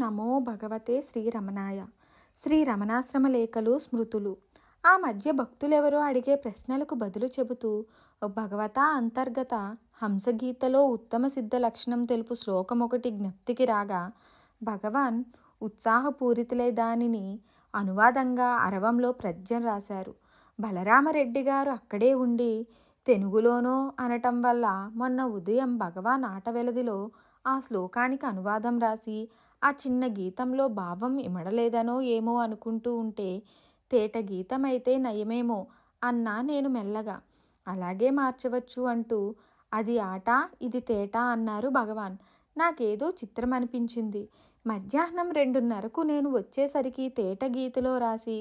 నమో భగవతే శ్రీరమణాయ శ్రీ రమణాశ్రమ లేఖలు స్మృతులు ఆ మధ్య భక్తులెవరో అడిగే ప్రశ్నలకు బదులు చెబుతూ భగవత అంతర్గత హంసగీతలో ఉత్తమ సిద్ధ లక్షణం తెలుపు శ్లోకం ఒకటి జ్ఞప్తికి రాగా భగవాన్ ఉత్సాహపూరితులై దానిని అనువాదంగా అరవంలో ప్రజ్ఞ రాశారు బలరామరెడ్డి గారు అక్కడే ఉండి తెలుగులోనో అనటం వల్ల మొన్న ఉదయం భగవాన్ ఆట ఆ శ్లోకానికి అనువాదం రాసి ఆ చిన్న గీతంలో భావం ఇమడలేదనో ఏమో అనుకుంటూ ఉంటే తేట గీతమైతే నయమేమో అన్నా నేను మెల్లగా అలాగే మార్చవచ్చు అంటూ అది ఆట ఇది తేట అన్నారు భగవాన్ నాకేదో చిత్రం అనిపించింది మధ్యాహ్నం రెండున్నరకు నేను వచ్చేసరికి తేట గీతలో రాసి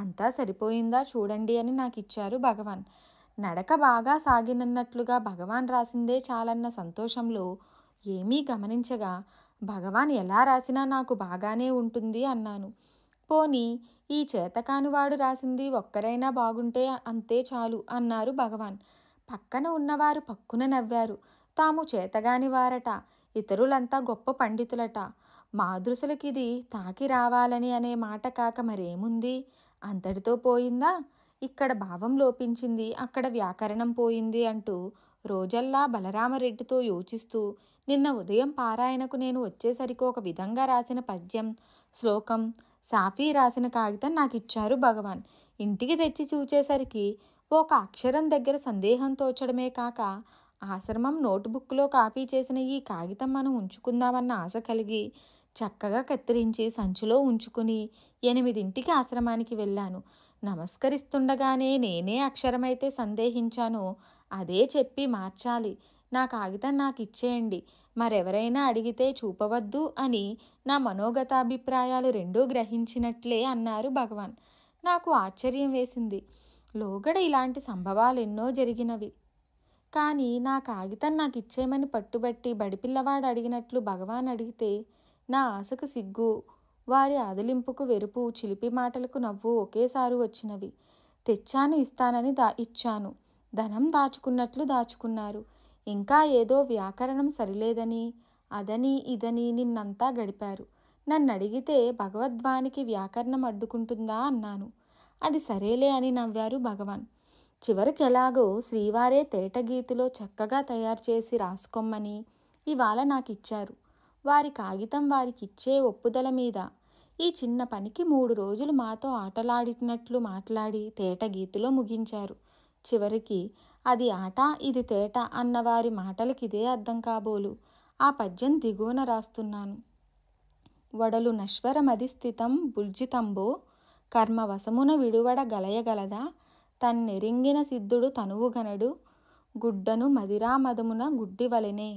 అంతా సరిపోయిందా చూడండి అని నాకు ఇచ్చారు భగవాన్ నడక బాగా సాగినన్నట్లుగా భగవాన్ రాసిందే చాలన్న సంతోషంలో ఏమీ గమనించగా భగవాన్ ఎలా రాసినా నాకు బాగానే ఉంటుంది అన్నాను పోని ఈ చేతకానివాడు రాసింది ఒక్కరైనా బాగుంటే అంతే చాలు అన్నారు భగవాన్ పక్కన ఉన్నవారు పక్కున నవ్వారు తాము చేతగాని వారట ఇతరులంతా గొప్ప పండితులట మాదృశులకిది తాకి రావాలని అనే మాట కాక మరేముంది అంతటితో పోయిందా ఇక్కడ భావం లోపించింది అక్కడ వ్యాకరణం పోయింది అంటూ రోజల్లా బలరామరెడ్డితో యోచిస్తూ నిన్న ఉదయం పారాయణకు నేను వచ్చేసరికి ఒక విధంగా రాసిన పద్యం శ్లోకం సాఫీ రాసిన కాగితం నాకు ఇచ్చారు భగవాన్ ఇంటికి తెచ్చి చూచేసరికి ఒక అక్షరం దగ్గర సందేహం తోచడమే కాక ఆశ్రమం నోటుబుక్లో కాపీ చేసిన ఈ కాగితం మనం ఉంచుకుందామన్న ఆశ కలిగి చక్కగా కత్తిరించి సంచిలో ఉంచుకుని ఎనిమిదింటికి ఆశ్రమానికి వెళ్ళాను నమస్కరిస్తుండగానే నేనే అక్షరమైతే సందేహించాను అదే చెప్పి మార్చాలి నా కాగితం నాకు ఇచ్చేయండి మరెవరైనా అడిగితే చూపవద్దు అని నా మనోగతాభిప్రాయాలు రెండూ గ్రహించినట్లే అన్నారు భగవాన్ నాకు ఆశ్చర్యం వేసింది లోగడ ఇలాంటి సంభవాలు ఎన్నో జరిగినవి కానీ నా కాగితం నాకు ఇచ్చేయమని పట్టుబట్టి బడిపిల్లవాడు అడిగినట్లు భగవాన్ అడిగితే నా ఆశకు సిగ్గు వారి అదిలింపుకు వెరుపు చిలిపి మాటలకు నవ్వు ఒకేసారి వచ్చినవి తెచ్చాను ఇస్తానని దా ఇచ్చాను ధనం దాచుకున్నట్లు దాచుకున్నారు ఇంకా ఏదో వ్యాకరణం సరిలేదని అదని ఇదని నిన్నంతా గడిపారు నన్ను అడిగితే భగవద్వానికి వ్యాకరణం అడ్డుకుంటుందా అన్నాను అది సరేలే అని నవ్వారు భగవాన్ చివరికి ఎలాగో శ్రీవారే తేటగీతిలో చక్కగా తయారు చేసి రాసుకోమ్మని ఇవాళ నాకు ఇచ్చారు వారి కాగితం వారికిచ్చే ఒప్పుదల మీద ఈ చిన్న పనికి మూడు రోజులు మాతో ఆటలాడినట్లు మాట్లాడి తేట గీతిలో ముగించారు చివరికి అది ఆట ఇది తేట అన్నవారి ఇదే అర్థం కాబోలు ఆ పద్యం దిగువన రాస్తున్నాను వడలు నశ్వరమది స్థితం బుల్జితంబో కర్మవశమున విడువడ గలయగలదా తన్నెరింగిన సిద్ధుడు తనువుగనడు గుడ్డను మదిరామదమున గుడ్డివలెనే